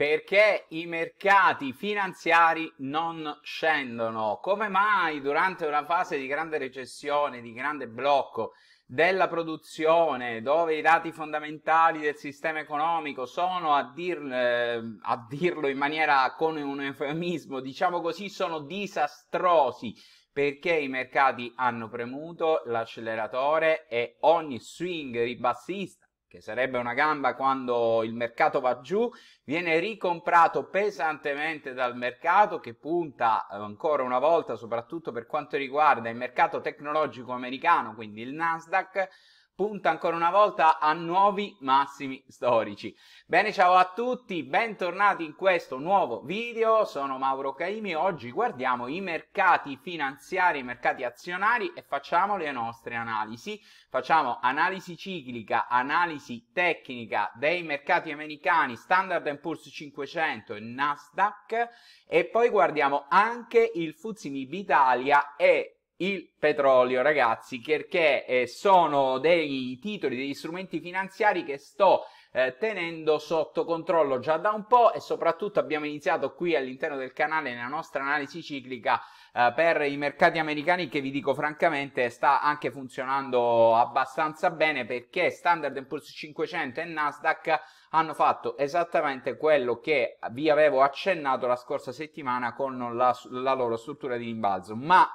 perché i mercati finanziari non scendono. Come mai durante una fase di grande recessione, di grande blocco della produzione, dove i dati fondamentali del sistema economico sono a, dir, eh, a dirlo in maniera con un eufemismo, diciamo così, sono disastrosi? Perché i mercati hanno premuto l'acceleratore e ogni swing ribassista che sarebbe una gamba quando il mercato va giù, viene ricomprato pesantemente dal mercato che punta eh, ancora una volta, soprattutto per quanto riguarda il mercato tecnologico americano, quindi il Nasdaq, punta ancora una volta a nuovi massimi storici. Bene, ciao a tutti, bentornati in questo nuovo video, sono Mauro Caimi, oggi guardiamo i mercati finanziari, i mercati azionari e facciamo le nostre analisi. Facciamo analisi ciclica, analisi tecnica dei mercati americani, Standard Poor's 500 e Nasdaq e poi guardiamo anche il Fuzzimib Italia e il petrolio, ragazzi, perché eh, sono dei titoli, degli strumenti finanziari che sto eh, tenendo sotto controllo già da un po' e soprattutto abbiamo iniziato qui all'interno del canale nella nostra analisi ciclica eh, per i mercati americani che vi dico francamente sta anche funzionando abbastanza bene perché Standard Poor's 500 e Nasdaq hanno fatto esattamente quello che vi avevo accennato la scorsa settimana con la, la loro struttura di rimbalzo, ma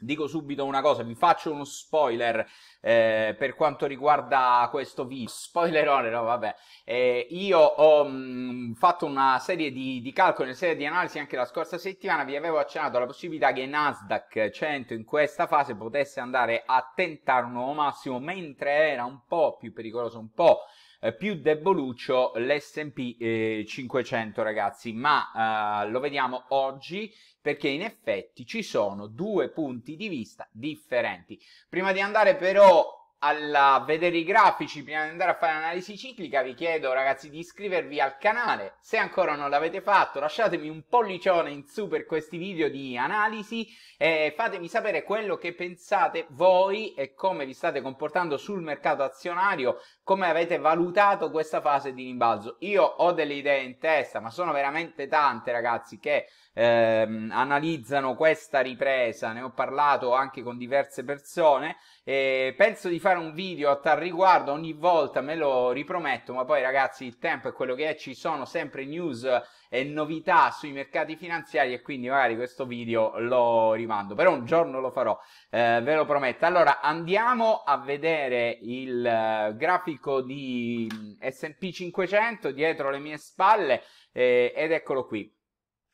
Dico subito una cosa, vi faccio uno spoiler eh, per quanto riguarda questo video. Spoilerone, no, vabbè. Eh, io ho mh, mm, fatto una serie di, di calcoli, una serie di analisi anche la scorsa settimana. Vi avevo accennato alla possibilità che Nasdaq 100 in questa fase potesse andare a tentare un nuovo massimo, mentre era un po' più pericoloso, un po' Eh, più deboluccio l'SP 500, eh, ragazzi. Ma eh, lo vediamo oggi perché in effetti ci sono due punti di vista differenti. Prima di andare però alla vedere i grafici prima di andare a fare l'analisi ciclica vi chiedo ragazzi di iscrivervi al canale se ancora non l'avete fatto lasciatemi un pollicione in su per questi video di analisi e fatemi sapere quello che pensate voi e come vi state comportando sul mercato azionario come avete valutato questa fase di rimbalzo io ho delle idee in testa ma sono veramente tante ragazzi che ehm, analizzano questa ripresa, ne ho parlato anche con diverse persone e penso di fare un video a tal riguardo ogni volta, me lo riprometto, ma poi ragazzi il tempo è quello che è, ci sono sempre news e novità sui mercati finanziari e quindi magari questo video lo rimando, però un giorno lo farò, eh, ve lo prometto. Allora andiamo a vedere il eh, grafico di mm, S&P 500 dietro le mie spalle eh, ed eccolo qui.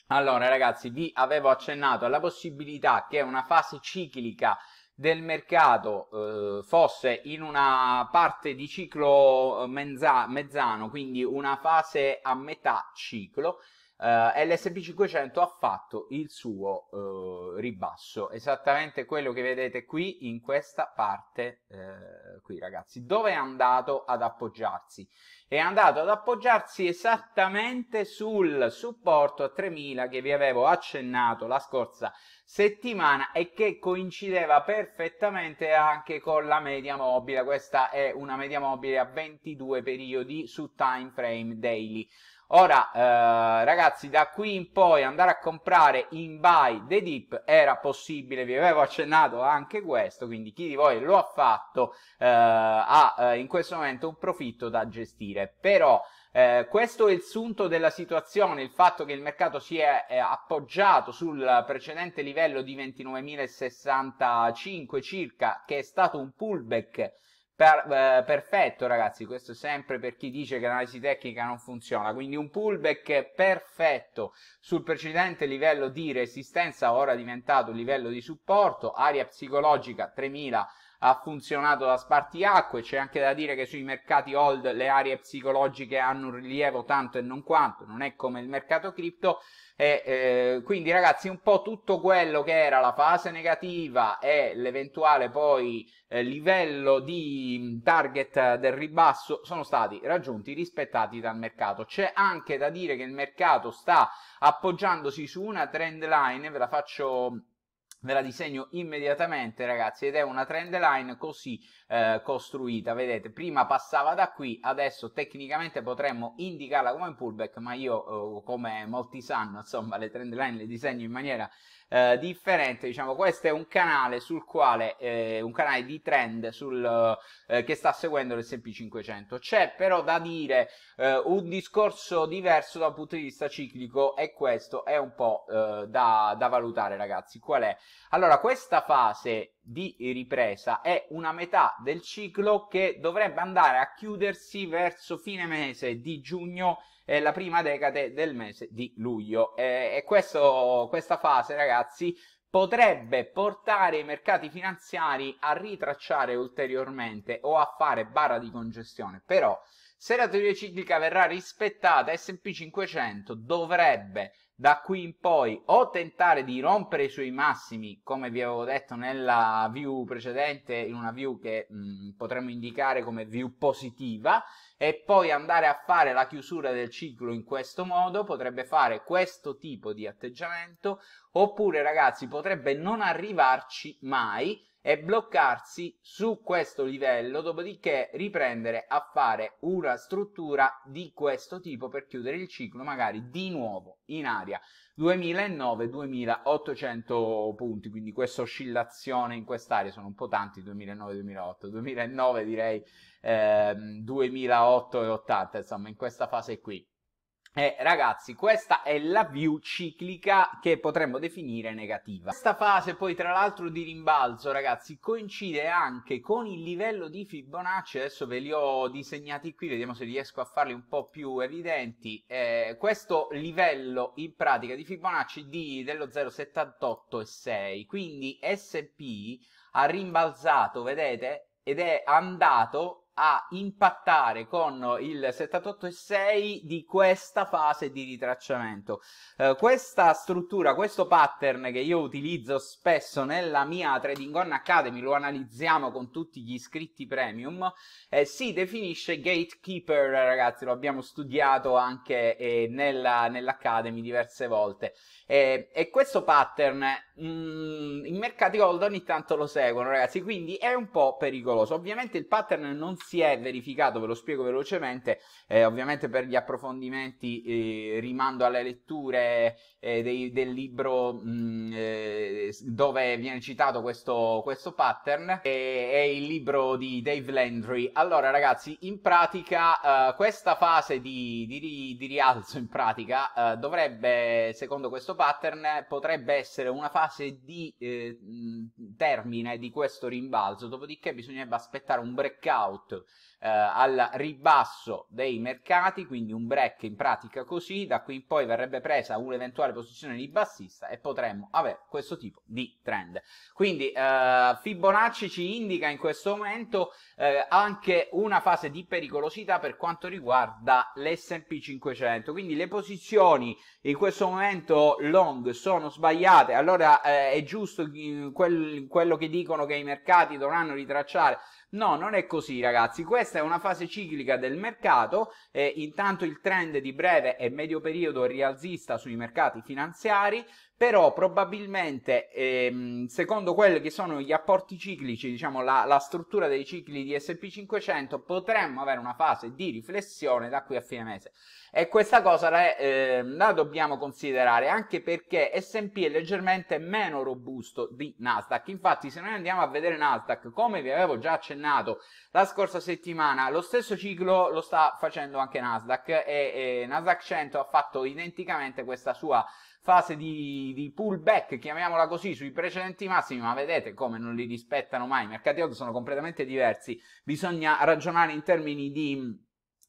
Allora ragazzi, vi avevo accennato alla possibilità che una fase ciclica del mercato eh, fosse in una parte di ciclo eh, mezza, mezzano, quindi una fase a metà ciclo, eh, LSP500 ha fatto il suo eh, ribasso, esattamente quello che vedete qui in questa parte eh, qui ragazzi, dove è andato ad appoggiarsi? È andato ad appoggiarsi esattamente sul supporto a 3000 che vi avevo accennato la scorsa settimana e che coincideva perfettamente anche con la media mobile, questa è una media mobile a 22 periodi su time frame daily. Ora, eh, ragazzi, da qui in poi andare a comprare in buy The Deep era possibile, vi avevo accennato anche questo, quindi chi di voi lo ha fatto eh, ha eh, in questo momento un profitto da gestire. Però eh, questo è il sunto della situazione, il fatto che il mercato si è, è appoggiato sul precedente livello di 29.065 circa, che è stato un pullback per, eh, perfetto ragazzi, questo sempre per chi dice che l'analisi tecnica non funziona, quindi un pullback perfetto sul precedente livello di resistenza, ora diventato un livello di supporto, aria psicologica 3000 ha funzionato da spartiacque, c'è anche da dire che sui mercati hold le aree psicologiche hanno un rilievo tanto e non quanto, non è come il mercato cripto, e, eh, quindi ragazzi un po' tutto quello che era la fase negativa e l'eventuale poi eh, livello di mm, target del ribasso sono stati raggiunti, rispettati dal mercato. C'è anche da dire che il mercato sta appoggiandosi su una trend line, ve la faccio mm, ve la disegno immediatamente ragazzi ed è una trend line così eh, costruita. Vedete, prima passava da qui, adesso tecnicamente potremmo indicarla come un pullback, ma io, eh, come molti sanno, insomma, le trend line le disegno in maniera eh, differente. Diciamo, questo è un canale sul quale, eh, un canale di trend sul, eh, che sta seguendo l'SP 500. C'è però da dire eh, un discorso diverso dal punto di vista ciclico e questo è un po' eh, da, da valutare, ragazzi. Qual è? Allora, questa fase di ripresa è una metà del ciclo che dovrebbe andare a chiudersi verso fine mese di giugno e la prima decade del mese di luglio e questo, questa fase ragazzi potrebbe portare i mercati finanziari a ritracciare ulteriormente o a fare barra di congestione però se la teoria ciclica verrà rispettata, SP 500 dovrebbe da qui in poi o tentare di rompere i suoi massimi, come vi avevo detto nella view precedente, in una view che mh, mm, potremmo indicare come view positiva, e poi andare a fare la chiusura del ciclo in questo modo, potrebbe fare questo tipo di atteggiamento, oppure ragazzi potrebbe non arrivarci mai e bloccarsi su questo livello, dopodiché riprendere a fare una struttura di questo tipo per chiudere il ciclo magari di nuovo in aria 2009-2800 punti, quindi questa oscillazione in quest'area sono un po' tanti 2009-2008, 2009 direi eh, 2008 e 80, insomma in questa fase qui. Eh, ragazzi, questa è la view ciclica che potremmo definire negativa. Questa fase poi tra l'altro di rimbalzo, ragazzi, coincide anche con il livello di Fibonacci, adesso ve li ho disegnati qui, vediamo se riesco a farli un po' più evidenti. Eh, questo livello in pratica di Fibonacci di, dello 0,786, quindi SP ha rimbalzato, vedete? Ed è andato a impattare con il 78,6 di questa fase di ritracciamento. Eh, questa struttura, questo pattern che io utilizzo spesso nella mia Trading On Academy, lo analizziamo con tutti gli iscritti premium, eh, si definisce gatekeeper, ragazzi, lo abbiamo studiato anche eh, nella, nell'Academy diverse volte. Eh, e questo pattern mh, mm, i mercati gold ogni tanto lo seguono, ragazzi, quindi è un po' pericoloso. Ovviamente il pattern non si è verificato, ve lo spiego velocemente, eh, ovviamente per gli approfondimenti eh, rimando alle letture eh, dei, del libro mh, mm, eh, dove viene citato questo, questo pattern, è il libro di Dave Landry. Allora, ragazzi, in pratica eh, questa fase di, di, di rialzo in pratica eh, dovrebbe, secondo questo pattern, potrebbe essere una fase fase di eh, termine di questo rimbalzo, dopodiché bisognerebbe aspettare un breakout eh, al ribasso dei mercati, quindi un break in pratica così, da qui in poi verrebbe presa un'eventuale posizione di bassista e potremmo avere questo tipo di trend. Quindi eh, Fibonacci ci indica in questo momento eh, anche una fase di pericolosità per quanto riguarda l'S&P 500, quindi le posizioni in questo momento long sono sbagliate, allora eh, è giusto eh, quel, quello che dicono che i mercati dovranno ritracciare No, non è così ragazzi, questa è una fase ciclica del mercato, eh, intanto il trend di breve e medio periodo rialzista sui mercati finanziari, però probabilmente ehm, secondo quelli che sono gli apporti ciclici, diciamo la, la struttura dei cicli di SP500, potremmo avere una fase di riflessione da qui a fine mese e questa cosa la, eh, la dobbiamo considerare anche perché S&P è leggermente meno robusto di Nasdaq, infatti se noi andiamo a vedere Nasdaq come vi avevo già accennato accennato la scorsa settimana, lo stesso ciclo lo sta facendo anche Nasdaq e, e Nasdaq 100 ha fatto identicamente questa sua fase di, di, pullback, chiamiamola così, sui precedenti massimi, ma vedete come non li rispettano mai, i mercati auto sono completamente diversi, bisogna ragionare in termini di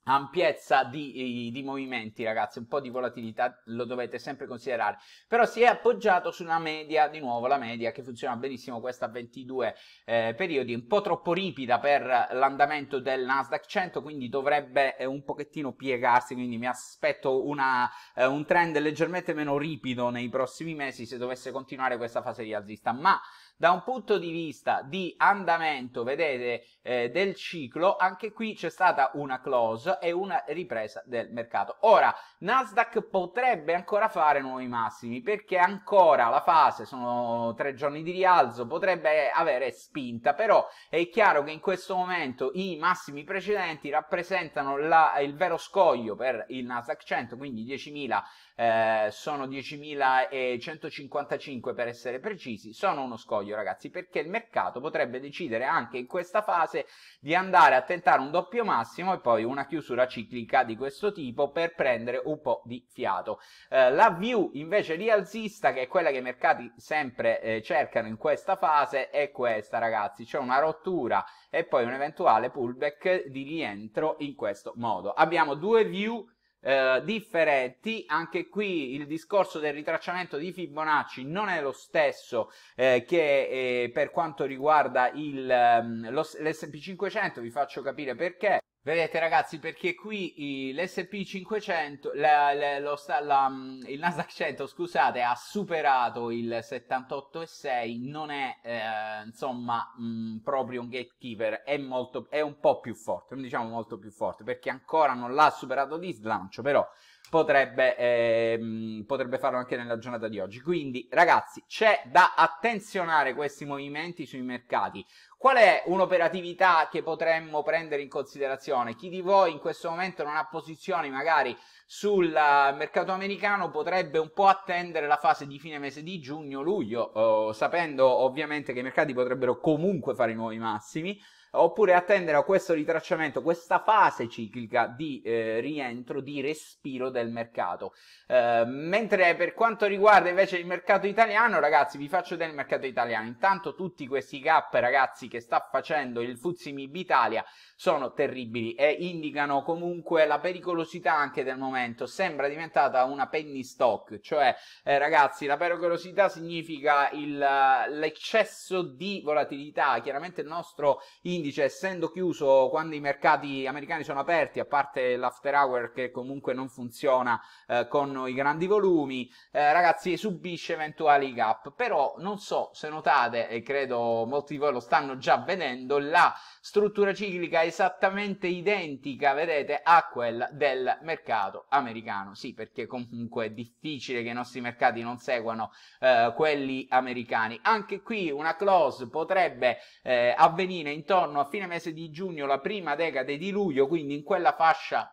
ampiezza di, di, movimenti ragazzi un po' di volatilità lo dovete sempre considerare però si è appoggiato su una media di nuovo la media che funziona benissimo questa 22 eh, periodi un po' troppo ripida per l'andamento del Nasdaq 100 quindi dovrebbe eh, un pochettino piegarsi quindi mi aspetto una, eh, un trend leggermente meno ripido nei prossimi mesi se dovesse continuare questa fase rialzista ma da un punto di vista di andamento, vedete, eh, del ciclo, anche qui c'è stata una close e una ripresa del mercato. Ora, Nasdaq potrebbe ancora fare nuovi massimi perché ancora la fase, sono tre giorni di rialzo, potrebbe avere spinta, però è chiaro che in questo momento i massimi precedenti rappresentano la, il vero scoglio per il Nasdaq 100, quindi 10.000 eh, sono 10.155 per essere precisi, sono uno scoglio d'olio, ragazzi, perché il mercato potrebbe decidere anche in questa fase di andare a tentare un doppio massimo e poi una chiusura ciclica di questo tipo per prendere un po' di fiato. Eh, la view invece rialzista, che è quella che i mercati sempre eh, cercano in questa fase, è questa, ragazzi, c'è cioè una rottura e poi un eventuale pullback di rientro in questo modo. Abbiamo due view eh, differenti. Anche qui il discorso del ritracciamento di Fibonacci non è lo stesso eh, che eh, per quanto riguarda il, ehm, l'S&P 500, vi faccio capire perché. Vedete ragazzi, perché qui l'SP 500, mm, il Nasdaq 100, scusate, ha superato il 78,6, non è eh, insomma mh, mm, proprio un gatekeeper, è, molto, è un po' più forte, non diciamo molto più forte, perché ancora non l'ha superato di slancio, però potrebbe, eh, potrebbe farlo anche nella giornata di oggi. Quindi ragazzi, c'è da attenzionare questi movimenti sui mercati Qual è un'operatività che potremmo prendere in considerazione? Chi di voi in questo momento non ha posizioni magari sul mercato americano potrebbe un po' attendere la fase di fine mese di giugno-luglio, eh, sapendo ovviamente che i mercati potrebbero comunque fare i nuovi massimi, oppure attendere a questo ritracciamento, questa fase ciclica di eh, rientro, di respiro del mercato. Eh, mentre per quanto riguarda invece il mercato italiano, ragazzi, vi faccio vedere il mercato italiano. Intanto tutti questi gap, ragazzi, che sta facendo il Fuzzi Mib Italia sono terribili e indicano comunque la pericolosità anche del momento momento sembra diventata una penny stock, cioè eh, ragazzi la pericolosità significa il, eh, l'eccesso di volatilità, chiaramente il nostro indice essendo chiuso quando i mercati americani sono aperti, a parte l'after hour che comunque non funziona eh, con i grandi volumi, eh, ragazzi subisce eventuali gap, però non so se notate e credo molti di voi lo stanno già vedendo, la struttura ciclica esattamente identica, vedete, a quella del mercato americano. Sì, perché comunque è difficile che i nostri mercati non seguano eh, quelli americani. Anche qui una close potrebbe eh, avvenire intorno a fine mese di giugno, la prima decade di luglio, quindi in quella fascia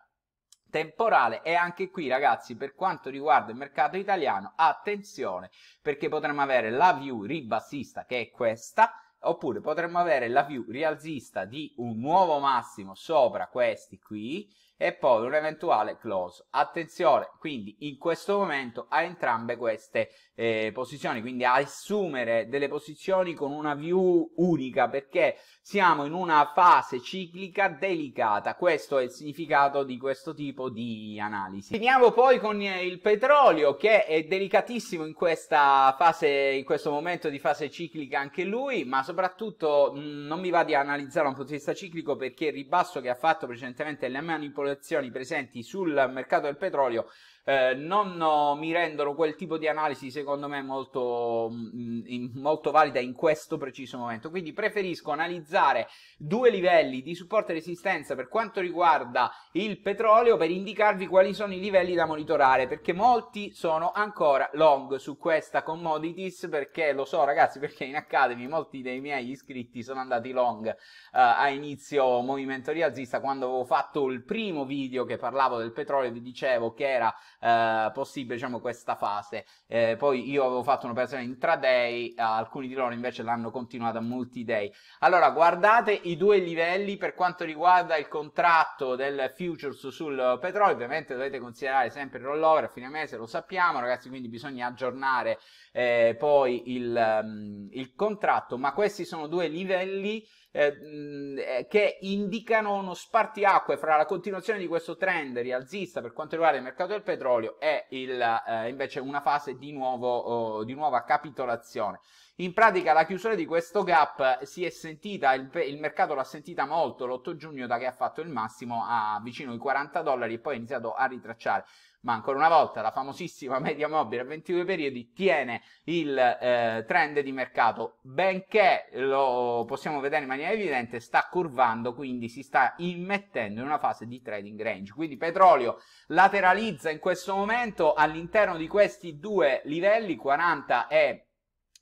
temporale e anche qui ragazzi per quanto riguarda il mercato italiano attenzione perché potremmo avere la view ribassista che è questa oppure potremmo avere la view rialzista di un nuovo massimo sopra questi qui e poi un eventuale close. Attenzione quindi in questo momento a entrambe queste eh, posizioni, quindi a assumere delle posizioni con una view unica perché siamo in una fase ciclica delicata. Questo è il significato di questo tipo di analisi. Finiamo poi con eh, il petrolio che è delicatissimo in questa fase, in questo momento di fase ciclica anche lui, ma soprattutto mh, mm, non mi va di analizzare un punto di vista ciclico perché il ribasso che ha fatto precedentemente le manipolazioni quotazioni presenti sul mercato del petrolio eh, non mi rendono quel tipo di analisi secondo me molto, mm, molto valida in questo preciso momento. Quindi preferisco analizzare due livelli di supporto e resistenza per quanto riguarda il petrolio per indicarvi quali sono i livelli da monitorare perché molti sono ancora long su questa commodities perché lo so ragazzi perché in Academy molti dei miei iscritti sono andati long eh, a inizio movimento rialzista quando avevo fatto il primo video che parlavo del petrolio vi dicevo che era eh, possibile diciamo, questa fase. Eh, poi io avevo fatto un'operazione intraday, eh, alcuni di loro invece l'hanno continuata multi-day. Allora guardate i due livelli per quanto riguarda il contratto del futures sul petrolio, ovviamente dovete considerare sempre il rollover a fine mese, lo sappiamo ragazzi, quindi bisogna aggiornare eh, poi il, um, il contratto, ma questi sono due livelli eh, eh, che indicano uno spartiacque fra la continuazione di questo trend rialzista per quanto riguarda il mercato del petrolio e il, eh, invece una fase di, nuovo, oh, di nuova capitolazione. In pratica la chiusura di questo gap si è sentita, il, il mercato l'ha sentita molto l'8 giugno da che ha fatto il massimo a vicino ai 40 dollari e poi ha iniziato a ritracciare ma ancora una volta la famosissima media mobile a 22 periodi tiene il eh, trend di mercato, benché lo possiamo vedere in maniera evidente, sta curvando, quindi si sta immettendo in una fase di trading range. Quindi petrolio lateralizza in questo momento all'interno di questi due livelli 40 e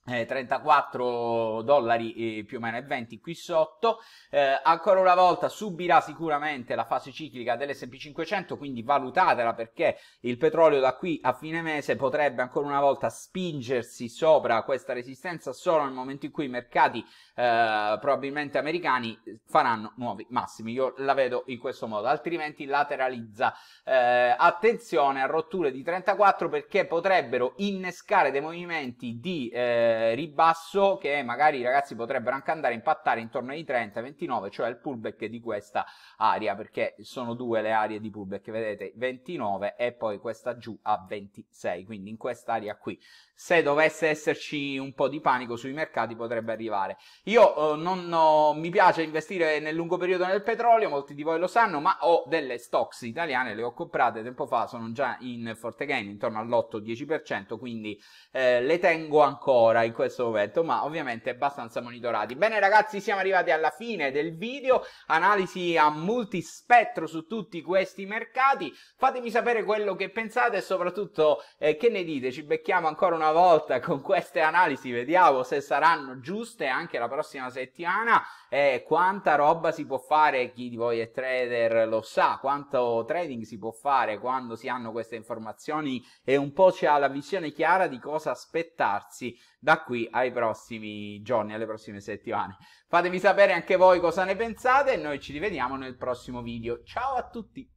34 eh, dollari e eh, più o meno e 20 qui sotto eh, ancora una volta subirà sicuramente la fase ciclica dell'S&P 500 quindi valutatela perché il petrolio da qui a fine mese potrebbe ancora una volta spingersi sopra questa resistenza solo nel momento in cui i mercati eh, probabilmente americani faranno nuovi massimi io la vedo in questo modo altrimenti lateralizza eh, attenzione a rotture di 34 perché potrebbero innescare dei movimenti di eh, ribasso che magari i ragazzi potrebbero anche andare a impattare intorno ai 30-29, cioè il pullback di questa area, perché sono due le aree di pullback, vedete 29 e poi questa giù a 26, quindi in quest'area qui. Se dovesse esserci un po' di panico sui mercati potrebbe arrivare. Io eh, non oh, mi piace investire nel lungo periodo nel petrolio, molti di voi lo sanno, ma ho delle stocks italiane, le ho comprate tempo fa, sono già in forte gain, intorno all'8-10%, quindi eh, le tengo ancora in questo momento, ma ovviamente abbastanza monitorati. Bene ragazzi, siamo arrivati alla fine del video, analisi a multispettro su tutti questi mercati, fatemi sapere quello che pensate e soprattutto eh, che ne dite, ci becchiamo ancora una volta con queste analisi, vediamo se saranno giuste anche la prossima settimana, eh, quanta roba si può fare, chi di voi è trader lo sa, quanto trading si può fare quando si hanno queste informazioni e un po' c'è la visione chiara di cosa aspettarsi da qui ai prossimi giorni, alle prossime settimane. Fatemi sapere anche voi cosa ne pensate e noi ci rivediamo nel prossimo video. Ciao a tutti!